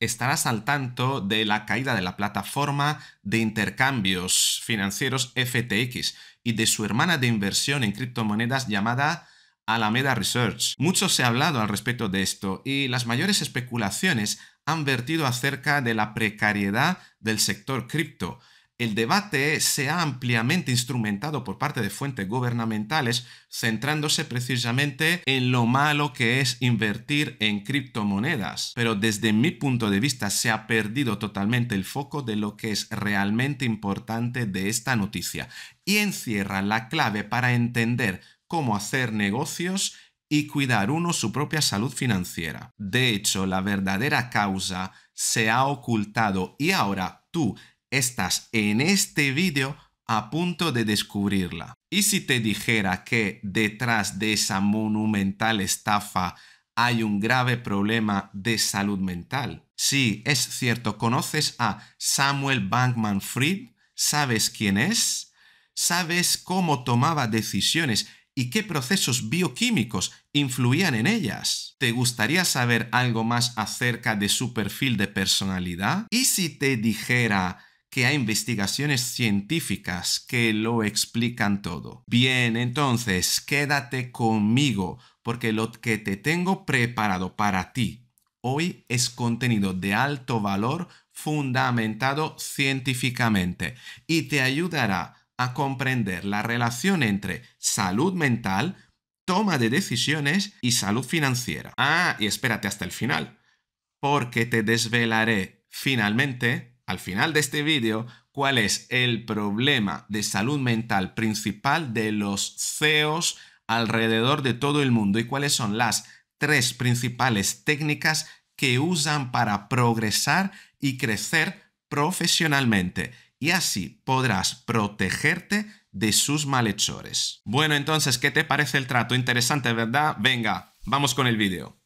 estarás al tanto de la caída de la plataforma de intercambios financieros FTX y de su hermana de inversión en criptomonedas llamada Alameda Research. Mucho se ha hablado al respecto de esto y las mayores especulaciones han vertido acerca de la precariedad del sector cripto el debate se ha ampliamente instrumentado por parte de fuentes gubernamentales, centrándose precisamente en lo malo que es invertir en criptomonedas. Pero desde mi punto de vista se ha perdido totalmente el foco de lo que es realmente importante de esta noticia y encierra la clave para entender cómo hacer negocios y cuidar uno su propia salud financiera. De hecho, la verdadera causa se ha ocultado y ahora tú estás en este vídeo a punto de descubrirla. Y si te dijera que detrás de esa monumental estafa hay un grave problema de salud mental. Sí, es cierto, conoces a Samuel Bankman Fried, sabes quién es, sabes cómo tomaba decisiones y qué procesos bioquímicos influían en ellas. ¿Te gustaría saber algo más acerca de su perfil de personalidad? ¿Y si te dijera que hay investigaciones científicas que lo explican todo. Bien, entonces, quédate conmigo, porque lo que te tengo preparado para ti hoy es contenido de alto valor fundamentado científicamente y te ayudará a comprender la relación entre salud mental, toma de decisiones y salud financiera. Ah, y espérate hasta el final, porque te desvelaré finalmente al final de este vídeo cuál es el problema de salud mental principal de los CEOs alrededor de todo el mundo y cuáles son las tres principales técnicas que usan para progresar y crecer profesionalmente y así podrás protegerte de sus malhechores. Bueno, entonces, ¿qué te parece el trato? Interesante, ¿verdad? Venga, vamos con el vídeo.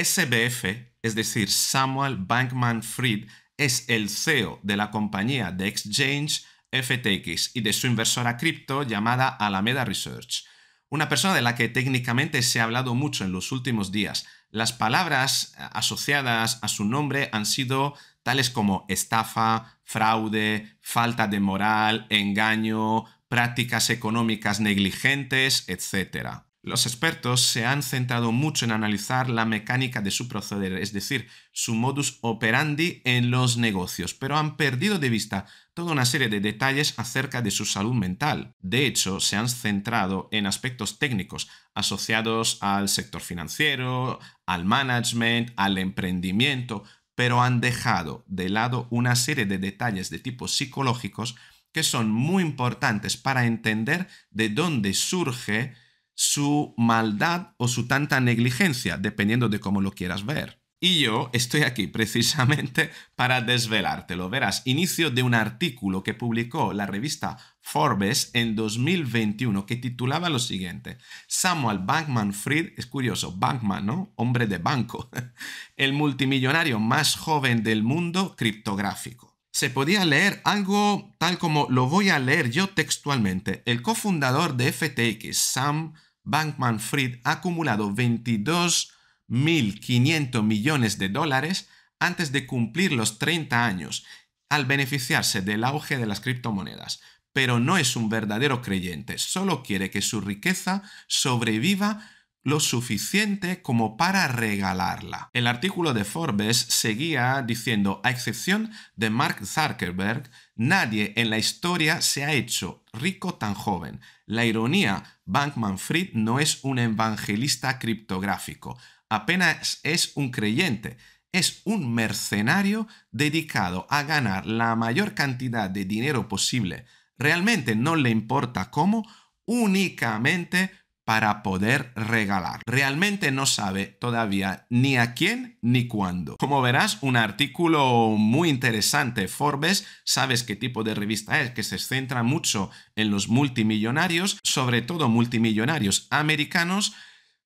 SBF, es decir, Samuel Bankman Fried, es el CEO de la compañía de exchange FTX y de su inversora cripto llamada Alameda Research. Una persona de la que técnicamente se ha hablado mucho en los últimos días. Las palabras asociadas a su nombre han sido tales como estafa, fraude, falta de moral, engaño, prácticas económicas negligentes, etc. Los expertos se han centrado mucho en analizar la mecánica de su proceder, es decir, su modus operandi en los negocios, pero han perdido de vista toda una serie de detalles acerca de su salud mental. De hecho, se han centrado en aspectos técnicos asociados al sector financiero, al management, al emprendimiento, pero han dejado de lado una serie de detalles de tipo psicológicos que son muy importantes para entender de dónde surge su maldad o su tanta negligencia, dependiendo de cómo lo quieras ver. Y yo estoy aquí precisamente para desvelártelo. Verás, inicio de un artículo que publicó la revista Forbes en 2021 que titulaba lo siguiente. Samuel Bankman Fried, es curioso, Bankman, ¿no? Hombre de banco. El multimillonario más joven del mundo criptográfico. Se podía leer algo tal como lo voy a leer yo textualmente. El cofundador de FTX, Sam Bankman Fried ha acumulado 22.500 millones de dólares antes de cumplir los 30 años, al beneficiarse del auge de las criptomonedas. Pero no es un verdadero creyente, solo quiere que su riqueza sobreviva lo suficiente como para regalarla. El artículo de Forbes seguía diciendo, a excepción de Mark Zuckerberg, nadie en la historia se ha hecho rico tan joven. La ironía, Bankman Fried no es un evangelista criptográfico, apenas es un creyente es un mercenario dedicado a ganar la mayor cantidad de dinero posible. Realmente no le importa cómo, únicamente para poder regalar. Realmente no sabe todavía ni a quién ni cuándo. Como verás, un artículo muy interesante. Forbes, sabes qué tipo de revista es, que se centra mucho en los multimillonarios, sobre todo multimillonarios americanos,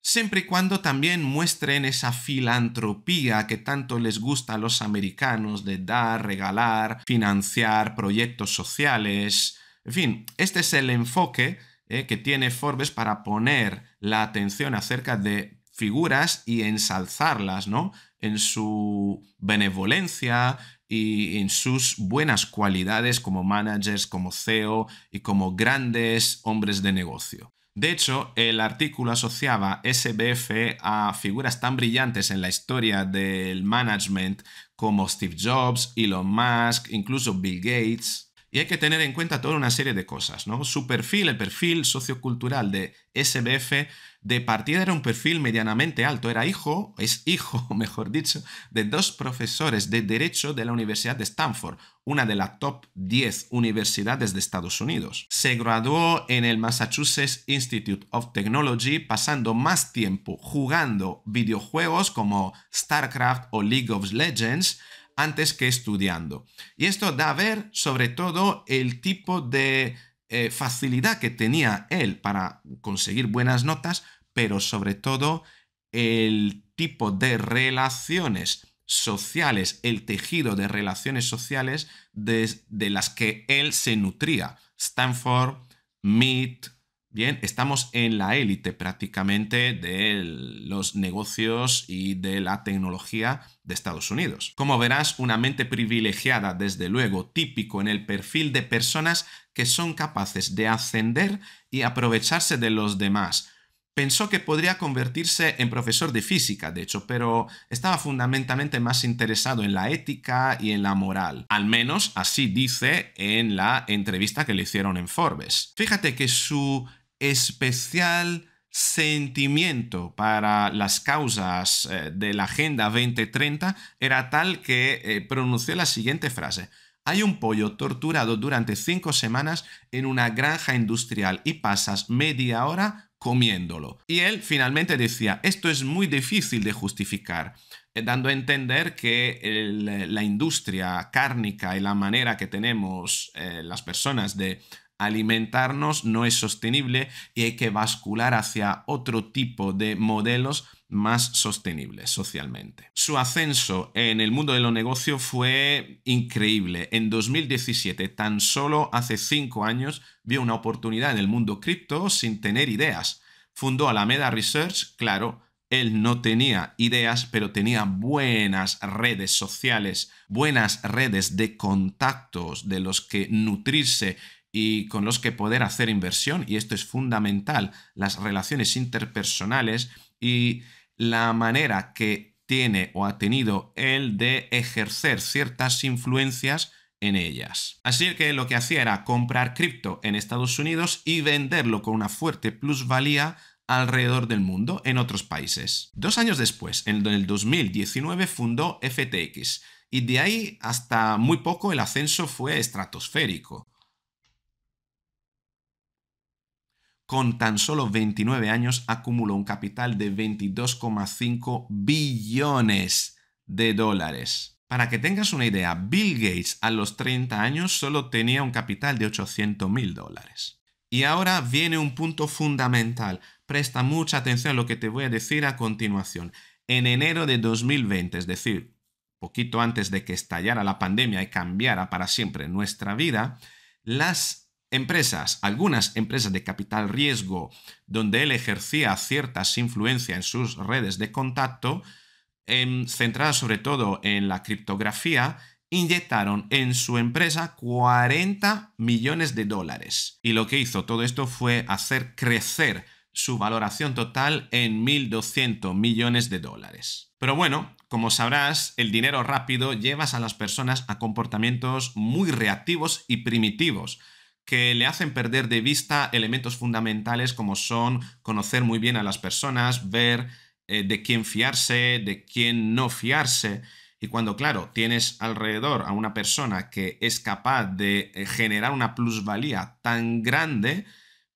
siempre y cuando también muestren esa filantropía que tanto les gusta a los americanos de dar, regalar, financiar proyectos sociales. En fin, este es el enfoque eh, que tiene Forbes para poner la atención acerca de figuras y ensalzarlas, ¿no? En su benevolencia y en sus buenas cualidades como managers, como CEO y como grandes hombres de negocio. De hecho, el artículo asociaba SBF a figuras tan brillantes en la historia del management como Steve Jobs, Elon Musk, incluso Bill Gates, y hay que tener en cuenta toda una serie de cosas, ¿no? Su perfil, el perfil sociocultural de SBF, de partida era un perfil medianamente alto, era hijo, es hijo, mejor dicho, de dos profesores de Derecho de la Universidad de Stanford, una de las top 10 universidades de Estados Unidos. Se graduó en el Massachusetts Institute of Technology, pasando más tiempo jugando videojuegos como StarCraft o League of Legends, antes que estudiando. Y esto da a ver sobre todo el tipo de eh, facilidad que tenía él para conseguir buenas notas, pero sobre todo el tipo de relaciones sociales, el tejido de relaciones sociales de, las que él se nutría. Stanford, Meet Bien, estamos en la élite prácticamente de los negocios y de la tecnología de Estados Unidos. Como verás, una mente privilegiada, desde luego, típico en el perfil de personas que son capaces de ascender y aprovecharse de los demás. Pensó que podría convertirse en profesor de física, de hecho, pero estaba fundamentalmente más interesado en la ética y en la moral. Al menos así dice en la entrevista que le hicieron en Forbes. Fíjate que su especial sentimiento para las causas eh, de la Agenda 2030 era tal que eh, pronunció la siguiente frase. Hay un pollo torturado durante cinco semanas en una granja industrial y pasas media hora comiéndolo. Y él finalmente decía, esto es muy difícil de justificar, eh, dando a entender que la industria cárnica y la manera que tenemos las personas de alimentarnos no es sostenible y hay que bascular hacia otro tipo de modelos más sostenibles socialmente. Su ascenso en el mundo de los negocios fue increíble. En 2017, tan solo hace cinco años, vio una oportunidad en el mundo cripto sin tener ideas. Fundó Alameda Research, claro, él no tenía ideas, pero tenía buenas redes sociales, buenas redes de contactos de los que nutrirse y con los que poder hacer inversión, y esto es fundamental, las relaciones interpersonales y la manera que tiene o ha tenido él de ejercer ciertas influencias en ellas. Así que lo que hacía era comprar cripto en Estados Unidos y venderlo con una fuerte plusvalía alrededor del mundo en otros países. Dos años después, en el 2019, fundó FTX y de ahí hasta muy poco el ascenso fue estratosférico. con tan solo 29 años acumuló un capital de 22,5 billones de dólares. Para que tengas una idea, Bill Gates a los 30 años solo tenía un capital de 800 mil dólares. Y ahora viene un punto fundamental. Presta mucha atención a lo que te voy a decir a continuación. En enero de 2020, es decir, poquito antes de que estallara la pandemia y cambiara para siempre nuestra vida, las empresas, algunas empresas de capital riesgo, donde él ejercía ciertas influencias en sus redes de contacto, em, centradas sobre todo en la criptografía, inyectaron en su empresa 40 millones de dólares. Y lo que hizo todo esto fue hacer crecer su valoración total en 1.200 millones de dólares. Pero bueno, como sabrás, el dinero rápido lleva a las personas a comportamientos muy reactivos y primitivos, que le hacen perder de vista elementos fundamentales como son conocer muy bien a las personas, ver eh, de quién fiarse, de quién no fiarse. Y cuando, claro, tienes alrededor a una persona que es capaz de eh, generar una plusvalía tan grande,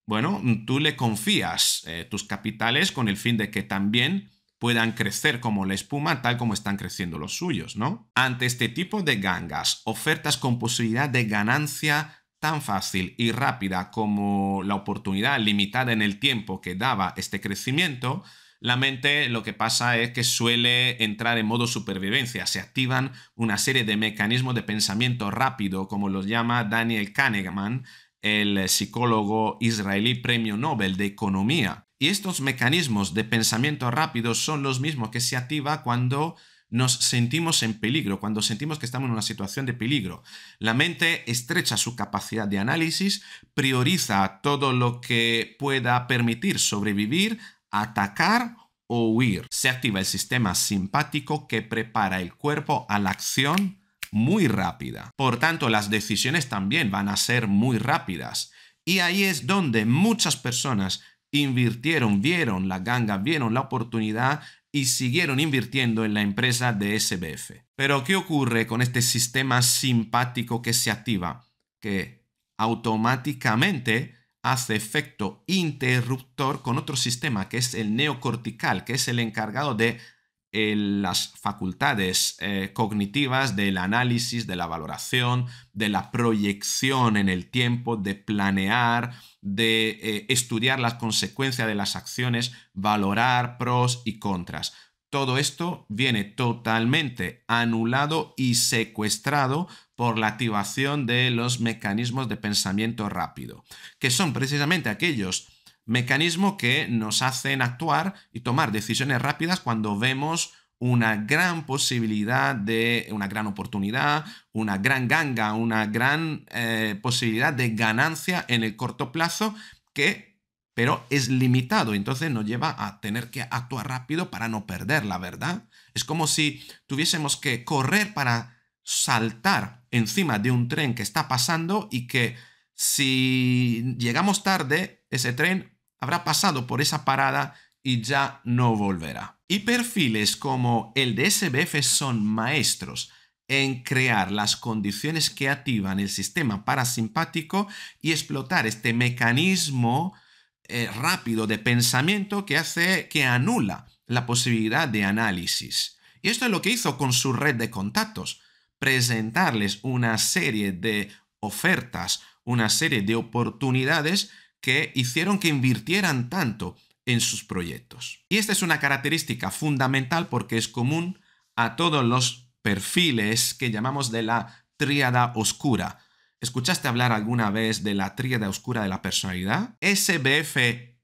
bueno, tú le confías eh, tus capitales con el fin de que también puedan crecer como la espuma, tal como están creciendo los suyos, ¿no? Ante este tipo de gangas, ofertas con posibilidad de ganancia tan fácil y rápida como la oportunidad limitada en el tiempo que daba este crecimiento, la mente lo que pasa es que suele entrar en modo supervivencia. Se activan una serie de mecanismos de pensamiento rápido, como los llama Daniel Kahneman, el psicólogo israelí premio Nobel de Economía. Y estos mecanismos de pensamiento rápido son los mismos que se activa cuando nos sentimos en peligro, cuando sentimos que estamos en una situación de peligro. La mente estrecha su capacidad de análisis, prioriza todo lo que pueda permitir sobrevivir, atacar o huir. Se activa el sistema simpático que prepara el cuerpo a la acción muy rápida. Por tanto, las decisiones también van a ser muy rápidas. Y ahí es donde muchas personas invirtieron, vieron la ganga, vieron la oportunidad y siguieron invirtiendo en la empresa de SBF. Pero ¿qué ocurre con este sistema simpático que se activa? Que automáticamente hace efecto interruptor con otro sistema que es el neocortical, que es el encargado de eh, las facultades eh, cognitivas del análisis, de la valoración, de la proyección en el tiempo, de planear, de eh, estudiar las consecuencias de las acciones, valorar pros y contras. Todo esto viene totalmente anulado y secuestrado por la activación de los mecanismos de pensamiento rápido, que son precisamente aquellos mecanismos que nos hacen actuar y tomar decisiones rápidas cuando vemos una gran posibilidad de, una gran oportunidad, una gran ganga, una gran eh, posibilidad de ganancia en el corto plazo que pero es limitado, entonces nos lleva a tener que actuar rápido para no perderla, ¿verdad? Es como si tuviésemos que correr para saltar encima de un tren que está pasando y que si llegamos tarde, ese tren habrá pasado por esa parada y ya no volverá. Y perfiles como el de SBF son maestros en crear las condiciones que activan el sistema parasimpático y explotar este mecanismo eh, rápido de pensamiento que hace que anula la posibilidad de análisis. Y esto es lo que hizo con su red de contactos, presentarles una serie de ofertas, una serie de oportunidades que hicieron que invirtieran tanto en sus proyectos. Y esta es una característica fundamental porque es común a todos los perfiles que llamamos de la tríada oscura. ¿Escuchaste hablar alguna vez de la tríada oscura de la personalidad? SBF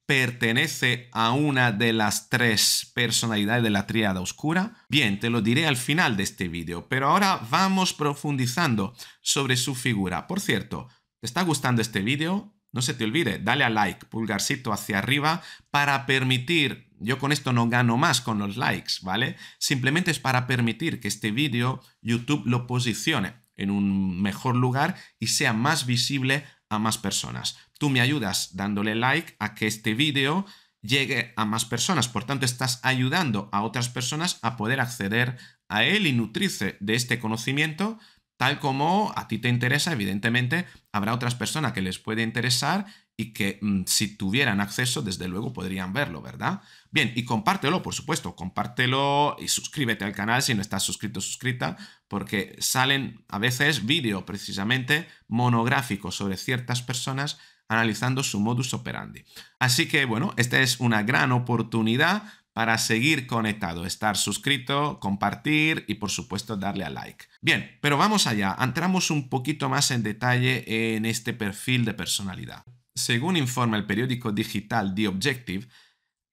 pertenece a una de las tres personalidades de la tríada oscura? Bien, te lo diré al final de este vídeo, pero ahora vamos profundizando sobre su figura. Por cierto, ¿te está gustando este vídeo? No se te olvide, dale a like, pulgarcito hacia arriba, para permitir, yo con esto no gano más con los likes, ¿vale? Simplemente es para permitir que este vídeo YouTube lo posicione en un mejor lugar y sea más visible a más personas. Tú me ayudas dándole like a que este vídeo llegue a más personas, por tanto estás ayudando a otras personas a poder acceder a él y nutrirse de este conocimiento Tal como a ti te interesa, evidentemente habrá otras personas que les puede interesar y que mm, si tuvieran acceso, desde luego podrían verlo, ¿verdad? Bien, y compártelo, por supuesto, compártelo y suscríbete al canal si no estás suscrito, suscrita, porque salen a veces vídeos precisamente monográficos sobre ciertas personas analizando su modus operandi. Así que bueno, esta es una gran oportunidad para seguir conectado, estar suscrito, compartir y por supuesto darle a like. Bien, pero vamos allá, entramos un poquito más en detalle en este perfil de personalidad. Según informa el periódico digital The Objective,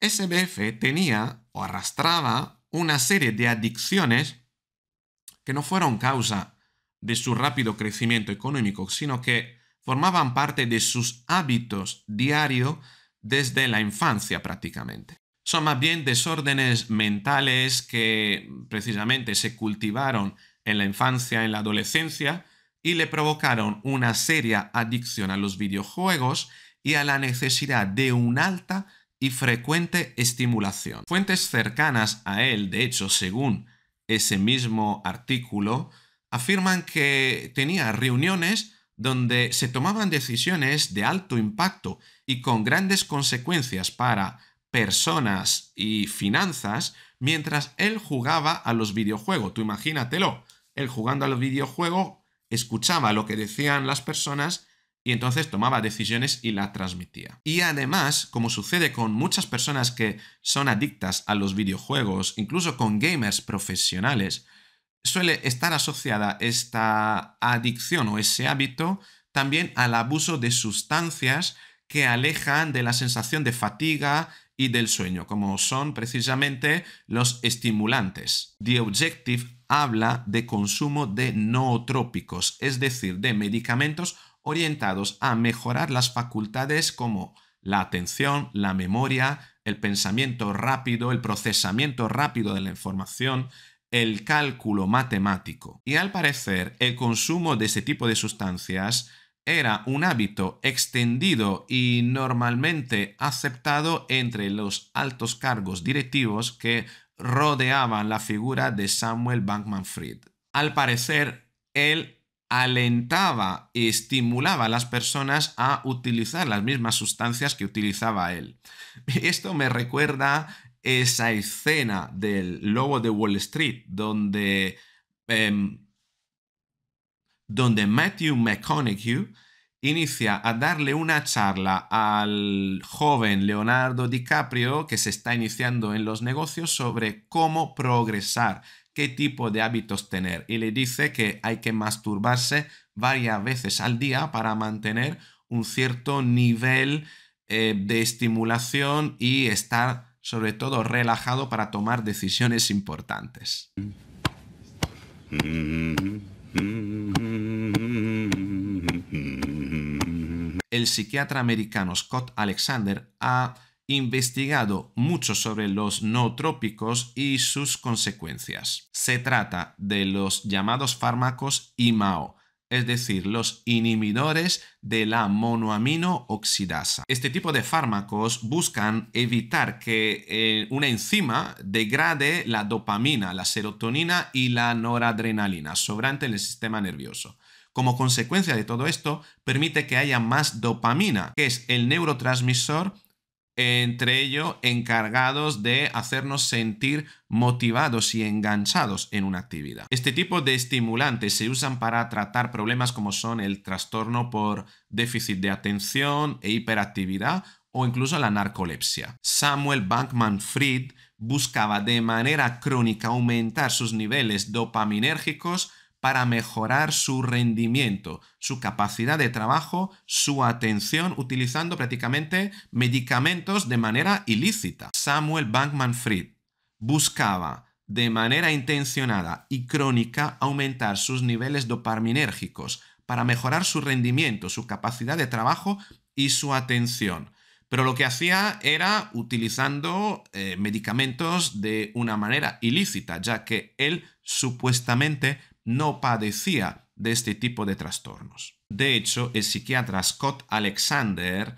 SBF tenía o arrastraba una serie de adicciones que no fueron causa de su rápido crecimiento económico, sino que formaban parte de sus hábitos diarios desde la infancia prácticamente son más bien desórdenes mentales que precisamente se cultivaron en la infancia, en la adolescencia, y le provocaron una seria adicción a los videojuegos y a la necesidad de una alta y frecuente estimulación. Fuentes cercanas a él, de hecho, según ese mismo artículo, afirman que tenía reuniones donde se tomaban decisiones de alto impacto y con grandes consecuencias para personas y finanzas mientras él jugaba a los videojuegos. Tú imagínatelo, él jugando a los videojuegos escuchaba lo que decían las personas y entonces tomaba decisiones y la transmitía. Y además, como sucede con muchas personas que son adictas a los videojuegos, incluso con gamers profesionales, suele estar asociada esta adicción o ese hábito también al abuso de sustancias que alejan de la sensación de fatiga y del sueño, como son precisamente los estimulantes. The Objective habla de consumo de nootrópicos, es decir, de medicamentos orientados a mejorar las facultades como la atención, la memoria, el pensamiento rápido, el procesamiento rápido de la información, el cálculo matemático. Y al parecer, el consumo de este tipo de sustancias era un hábito extendido y normalmente aceptado entre los altos cargos directivos que rodeaban la figura de Samuel Bankman Fried. Al parecer, él alentaba y estimulaba a las personas a utilizar las mismas sustancias que utilizaba él. Esto me recuerda esa escena del lobo de Wall Street, donde em, donde Matthew McConaughey inicia a darle una charla al joven Leonardo DiCaprio que se está iniciando en los negocios sobre cómo progresar, qué tipo de hábitos tener y le dice que hay que masturbarse varias veces al día para mantener un cierto nivel eh, de estimulación y estar sobre todo relajado para tomar decisiones importantes. Mm-hmm. El psiquiatra americano Scott Alexander ha investigado mucho sobre los nootrópicos y sus consecuencias. Se trata de los llamados fármacos IMAO, es decir, los inhibidores de la monoamino oxidasa. Este tipo de fármacos buscan evitar que eh, una enzima degrade la dopamina, la serotonina y la noradrenalina sobrante en el sistema nervioso. Como consecuencia de todo esto, permite que haya más dopamina, que es el neurotransmisor entre ellos encargados de hacernos sentir motivados y enganchados en una actividad. Este tipo de estimulantes se usan para tratar problemas como son el trastorno por déficit de atención e hiperactividad o incluso la narcolepsia. Samuel Bankman Fried buscaba de manera crónica aumentar sus niveles dopaminérgicos para mejorar su rendimiento, su capacidad de trabajo, su atención, utilizando prácticamente medicamentos de manera ilícita. Samuel Bankman Fried buscaba de manera intencionada y crónica aumentar sus niveles dopaminérgicos para mejorar su rendimiento, su capacidad de trabajo y su atención pero lo que hacía era utilizando eh, medicamentos de una manera ilícita, ya que él supuestamente no padecía de este tipo de trastornos. De hecho, el psiquiatra Scott Alexander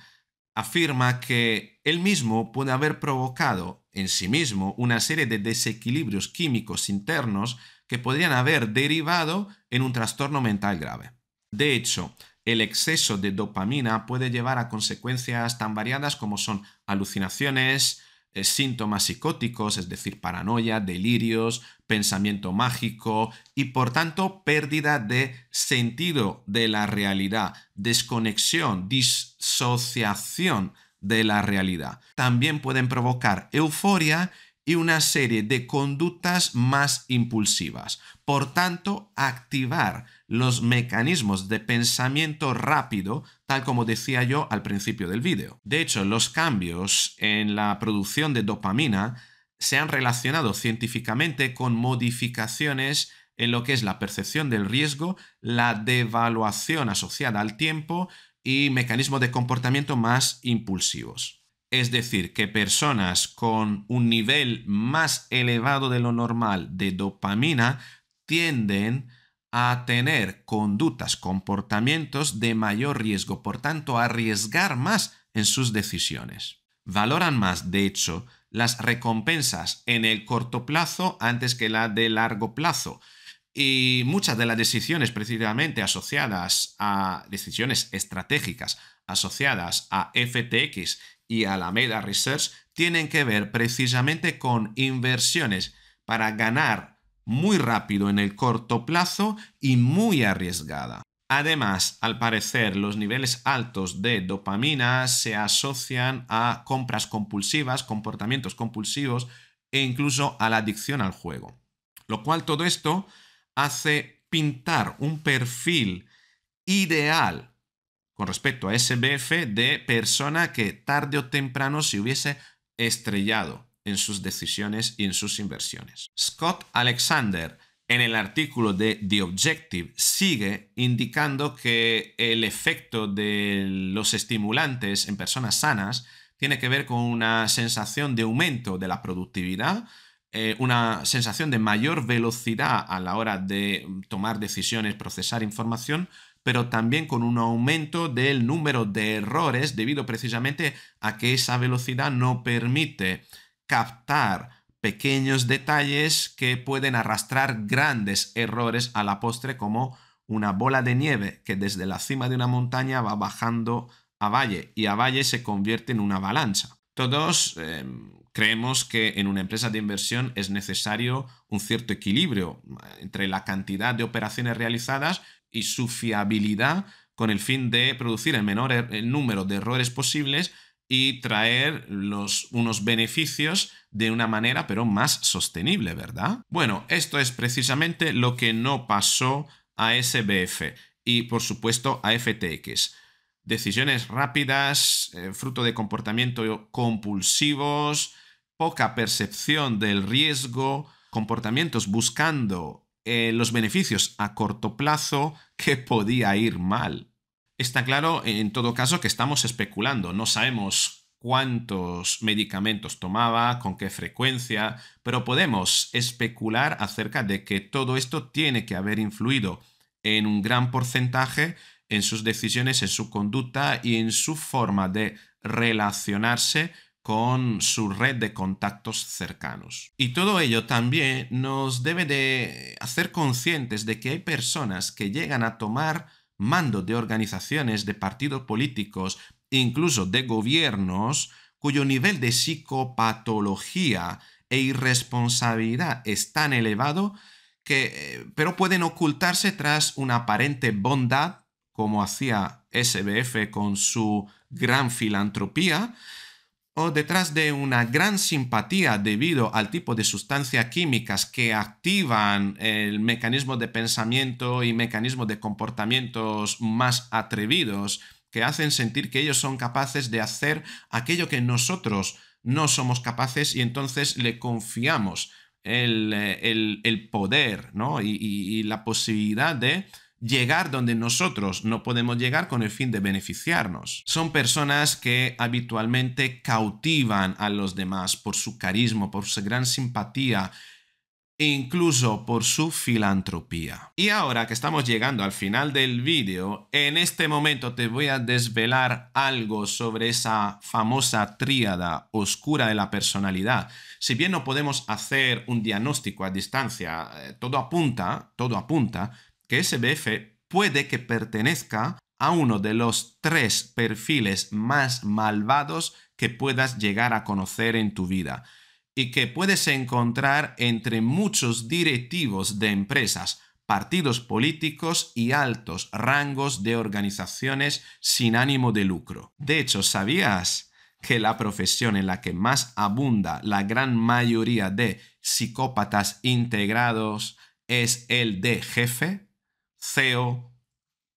afirma que él mismo puede haber provocado en sí mismo una serie de desequilibrios químicos internos que podrían haber derivado en un trastorno mental grave. De hecho, el exceso de dopamina puede llevar a consecuencias tan variadas como son alucinaciones, eh, síntomas psicóticos, es decir, paranoia, delirios, pensamiento mágico y por tanto pérdida de sentido de la realidad, desconexión, disociación de la realidad. También pueden provocar euforia y una serie de conductas más impulsivas. Por tanto, activar los mecanismos de pensamiento rápido, tal como decía yo al principio del vídeo. De hecho, los cambios en la producción de dopamina se han relacionado científicamente con modificaciones en lo que es la percepción del riesgo, la devaluación asociada al tiempo y mecanismos de comportamiento más impulsivos. Es decir, que personas con un nivel más elevado de lo normal de dopamina tienden a tener conductas, comportamientos de mayor riesgo, por tanto, a arriesgar más en sus decisiones. Valoran más, de hecho, las recompensas en el corto plazo antes que la de largo plazo. Y muchas de las decisiones precisamente asociadas a decisiones estratégicas, asociadas a FTX y a la Meta Research, tienen que ver precisamente con inversiones para ganar muy rápido en el corto plazo y muy arriesgada. Además, al parecer, los niveles altos de dopamina se asocian a compras compulsivas, comportamientos compulsivos e incluso a la adicción al juego. Lo cual todo esto hace pintar un perfil ideal con respecto a SBF de persona que tarde o temprano se hubiese estrellado en sus decisiones y en sus inversiones. Scott Alexander en el artículo de The Objective sigue indicando que el efecto de los estimulantes en personas sanas tiene que ver con una sensación de aumento de la productividad, eh, una sensación de mayor velocidad a la hora de tomar decisiones, procesar información, pero también con un aumento del número de errores debido precisamente a que esa velocidad no permite captar pequeños detalles que pueden arrastrar grandes errores a la postre como una bola de nieve que desde la cima de una montaña va bajando a valle y a valle se convierte en una avalancha. Todos em, creemos que en una empresa de inversión es necesario un cierto equilibrio eh, entre la cantidad de operaciones realizadas y su fiabilidad con el fin de producir el menor er, el número de errores posibles y traer unos beneficios de una manera pero más sostenible, ¿verdad? Bueno, esto es precisamente lo que no pasó a SBF y por supuesto a FTX. Decisiones rápidas, eh, fruto de comportamiento compulsivos, poca percepción del riesgo, comportamientos buscando eh, los beneficios a corto plazo que podía ir mal. Está claro, en todo caso, que estamos especulando, no sabemos cuántos medicamentos tomaba, con qué frecuencia, pero podemos especular acerca de que todo esto tiene que haber influido en un gran porcentaje en sus decisiones, en su conducta y en su forma de relacionarse con su red de contactos cercanos. Y todo ello también nos debe de hacer conscientes de que hay personas que llegan a tomar mando de organizaciones, de partidos políticos, incluso de gobiernos, cuyo nivel de psicopatología e irresponsabilidad es tan elevado que, eh, pero pueden ocultarse tras una aparente bondad, como hacía SBF con su gran filantropía, detrás de una gran simpatía debido al tipo de sustancias químicas que activan el mecanismo de pensamiento y mecanismo de comportamientos más atrevidos que hacen sentir que ellos son capaces de hacer aquello que nosotros no somos capaces y entonces le confiamos el, eh, poder ¿no? y la posibilidad de llegar donde nosotros no podemos llegar con el fin de beneficiarnos. Son personas que habitualmente cautivan a los demás por su carisma, por su gran simpatía e incluso por su filantropía. Y ahora que estamos llegando al final del vídeo, en este momento te voy a desvelar algo sobre esa famosa tríada oscura de la personalidad. Si bien no podemos hacer un diagnóstico a distancia, eh, todo apunta, todo apunta que SBF puede que pertenezca a uno de los tres perfiles más malvados que puedas llegar a conocer en tu vida y que puedes encontrar entre muchos directivos de empresas, partidos políticos y altos rangos de organizaciones sin ánimo de lucro. De hecho, ¿sabías que la profesión en la que más abunda la gran mayoría de psicópatas integrados es el de jefe? CEO,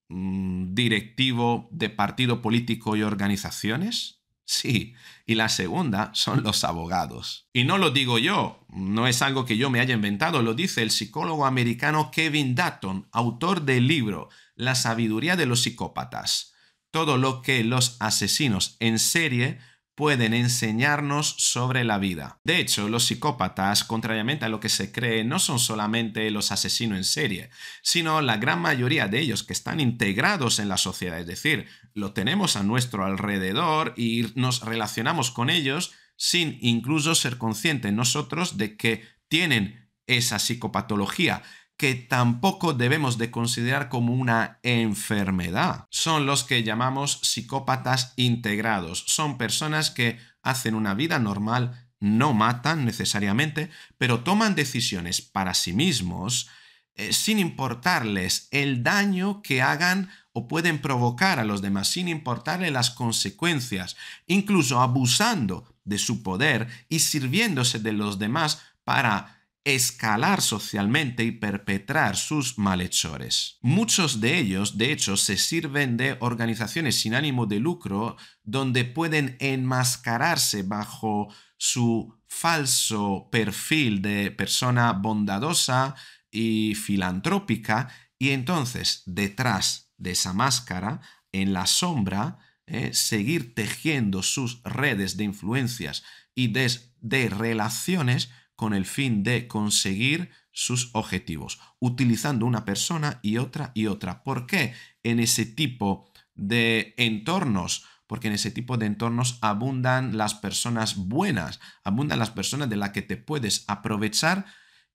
mm, directivo de partido político y organizaciones? Sí, y la segunda son los abogados. Y no lo digo yo, no es algo que yo me haya inventado, lo dice el psicólogo americano Kevin Dutton, autor del libro La sabiduría de los psicópatas, todo lo que los asesinos en serie pueden enseñarnos sobre la vida. De hecho, los psicópatas, contrariamente a lo que se cree, no son solamente los asesinos en serie, sino la gran mayoría de ellos que están integrados en la sociedad, es decir, lo tenemos a nuestro alrededor y nos relacionamos con ellos sin incluso ser conscientes nosotros de que tienen esa psicopatología que tampoco debemos de considerar como una enfermedad. Son los que llamamos psicópatas integrados. Son personas que hacen una vida normal, no matan necesariamente, pero toman decisiones para sí mismos eh, sin importarles el daño que hagan o pueden provocar a los demás, sin importarle las consecuencias, incluso abusando de su poder y sirviéndose de los demás para escalar socialmente y perpetrar sus malhechores. Muchos de ellos, de hecho, se sirven de organizaciones sin ánimo de lucro donde pueden enmascararse bajo su falso perfil de persona bondadosa y filantrópica y entonces detrás de esa máscara, en la sombra, eh, seguir tejiendo sus redes de influencias y de relaciones con el fin de conseguir sus objetivos, utilizando una persona y otra y otra. ¿Por qué en ese tipo de entornos? Porque en ese tipo de entornos abundan las personas buenas, abundan las personas de las que te puedes aprovechar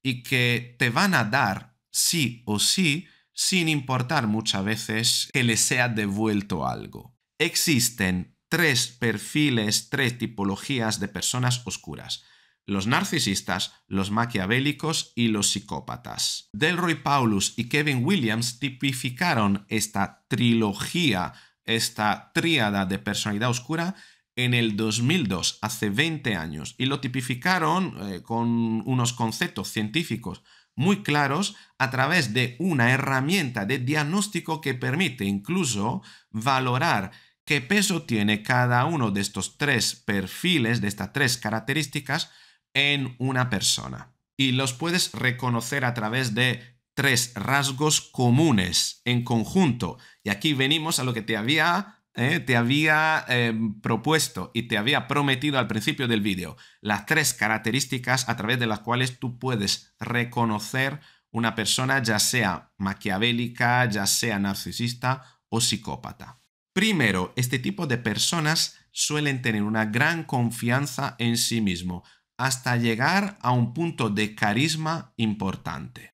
y que te van a dar sí o sí, sin importar muchas veces que les sea devuelto algo. Existen tres perfiles, tres tipologías de personas oscuras los narcisistas, los maquiavélicos y los psicópatas. Delroy Paulus y Kevin Williams tipificaron esta trilogía, esta tríada de personalidad oscura en el 2002, hace 20 años, y lo tipificaron eh, con unos conceptos científicos muy claros a través de una herramienta de diagnóstico que permite incluso valorar qué peso tiene cada uno de estos tres perfiles, de estas tres características, en una persona. Y los puedes reconocer a través de tres rasgos comunes en conjunto. Y aquí venimos a lo que te había, eh, te había em, propuesto y te había prometido al principio del vídeo. Las tres características a través de las cuales tú puedes reconocer una persona ya sea maquiavélica, ya sea narcisista o psicópata. Primero, este tipo de personas suelen tener una gran confianza en sí mismo hasta llegar a un punto de carisma importante.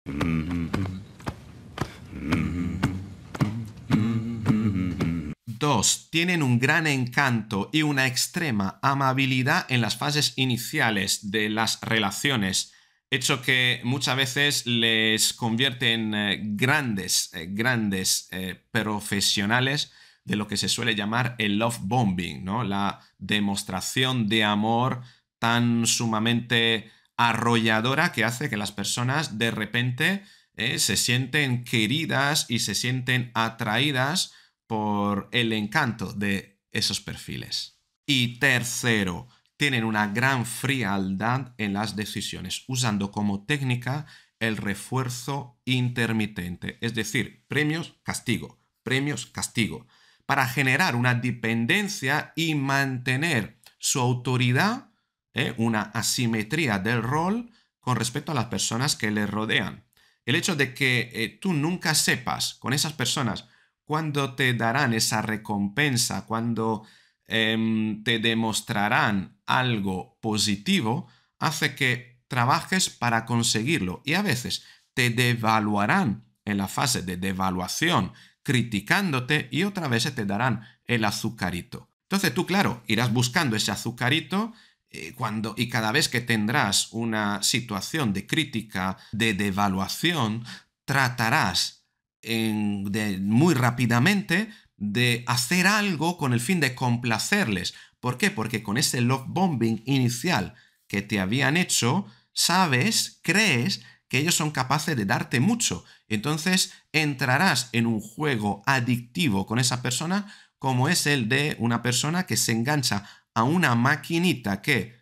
Dos, tienen un gran encanto y una extrema amabilidad en las fases iniciales de las relaciones, hecho que muchas veces les convierte en eh, grandes, eh, grandes eh, profesionales de lo que se suele llamar el love bombing, ¿no? La demostración de amor tan sumamente arrolladora que hace que las personas de repente eh, se sienten queridas y se sienten atraídas por el encanto de esos perfiles. Y tercero, tienen una gran frialdad en las decisiones, usando como técnica el refuerzo intermitente, es decir, premios, castigo, premios, castigo, para generar una dependencia y mantener su autoridad ¿eh? una asimetría del rol con respecto a las personas que le rodean. El hecho de que eh, tú nunca sepas con esas personas cuándo te darán esa recompensa, cuándo em, te demostrarán algo positivo, hace que trabajes para conseguirlo y a veces te devaluarán en la fase de devaluación, criticándote y otra vez te darán el azucarito. Entonces tú, claro, irás buscando ese azucarito eh, cuando, y cada vez que tendrás una situación de crítica, de devaluación, tratarás muy rápidamente de hacer algo con el fin de complacerles. ¿Por qué? Porque con ese love bombing inicial que te habían hecho, sabes, crees que ellos son capaces de darte mucho. Entonces entrarás en un juego adictivo con esa persona como es el de una persona que se engancha a una maquinita que,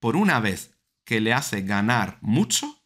por una vez que le hace ganar mucho,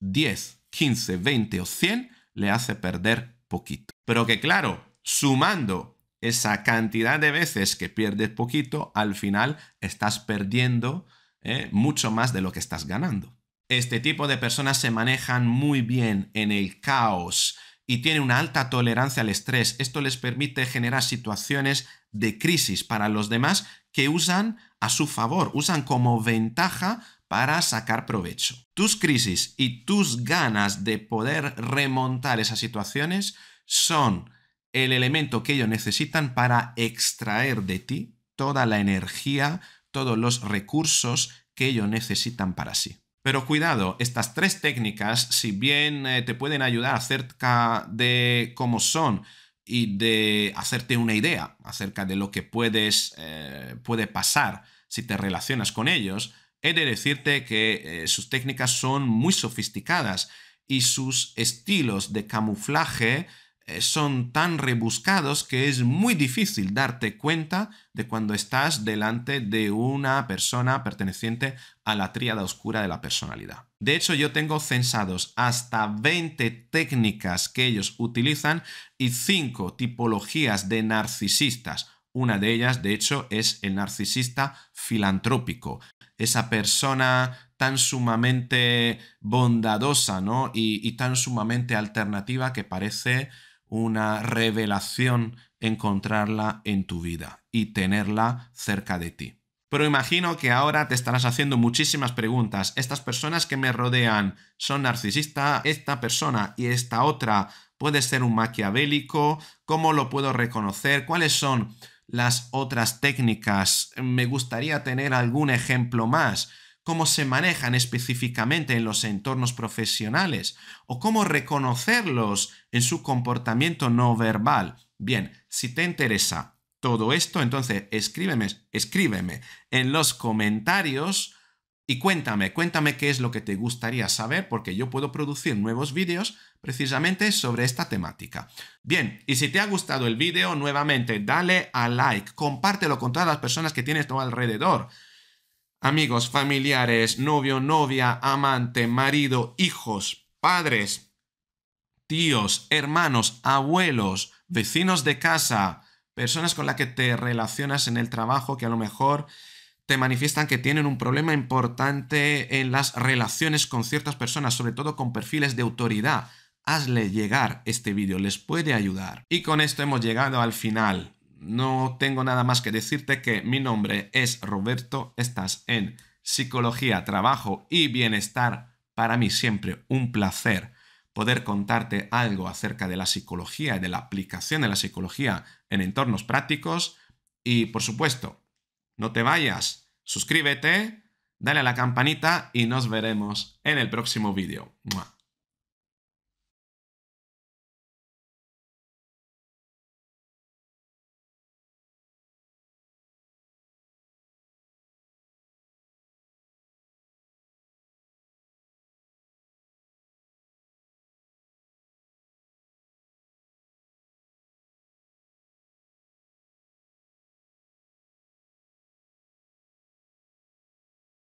10, 15, 20 o 100, le hace perder poquito. Pero que claro, sumando esa cantidad de veces que pierdes poquito, al final estás perdiendo eh, mucho más de lo que estás ganando. Este tipo de personas se manejan muy bien en el caos y tienen una alta tolerancia al estrés. Esto les permite generar situaciones de crisis para los demás que usan a su favor, usan como ventaja para sacar provecho. Tus crisis y tus ganas de poder remontar esas situaciones son el elemento que ellos necesitan para extraer de ti toda la energía, todos los recursos que ellos necesitan para sí. Pero cuidado, estas tres técnicas, si bien eh, te pueden ayudar acerca de cómo son y de hacerte una idea acerca de lo que puedes, eh, puede pasar si te relacionas con ellos, he de decirte que eh, sus técnicas son muy sofisticadas y sus estilos de camuflaje eh, son tan rebuscados que es muy difícil darte cuenta de cuando estás delante de una persona perteneciente a la tríada oscura de la personalidad. De hecho, yo tengo censados hasta 20 técnicas que ellos utilizan y 5 tipologías de narcisistas. Una de ellas, de hecho, es el narcisista filantrópico, esa persona tan sumamente bondadosa, y tan sumamente alternativa que parece una revelación encontrarla en tu vida y tenerla cerca de ti. Pero imagino que ahora te estarás haciendo muchísimas preguntas. Estas personas que me rodean son narcisistas, esta persona y esta otra puede ser un maquiavélico, ¿cómo lo puedo reconocer? ¿Cuáles son las otras técnicas? Me gustaría tener algún ejemplo más cómo se manejan específicamente en los entornos profesionales o cómo reconocerlos en su comportamiento no verbal. Bien, si te interesa todo esto, entonces escríbeme, escríbeme en los comentarios y cuéntame, cuéntame qué es lo que te gustaría saber, porque yo puedo producir nuevos vídeos precisamente sobre esta temática. Bien, y si te ha gustado el vídeo, nuevamente dale a like, compártelo con todas las personas que tienes todo alrededor amigos, familiares, novio, novia, amante, marido, hijos, padres, tíos, hermanos, abuelos, vecinos de casa, personas con las que te relacionas en el trabajo que a lo mejor te manifiestan que tienen un problema importante en las relaciones con ciertas personas, sobre todo con perfiles de autoridad. Hazle llegar este vídeo, les puede ayudar. Y con esto hemos llegado al final no tengo nada más que decirte que mi nombre es Roberto, estás en Psicología, Trabajo y Bienestar. Para mí siempre un placer poder contarte algo acerca de la psicología y de la aplicación de la psicología en entornos prácticos. Y por supuesto, no te vayas, suscríbete, dale a la campanita y nos veremos en el próximo vídeo.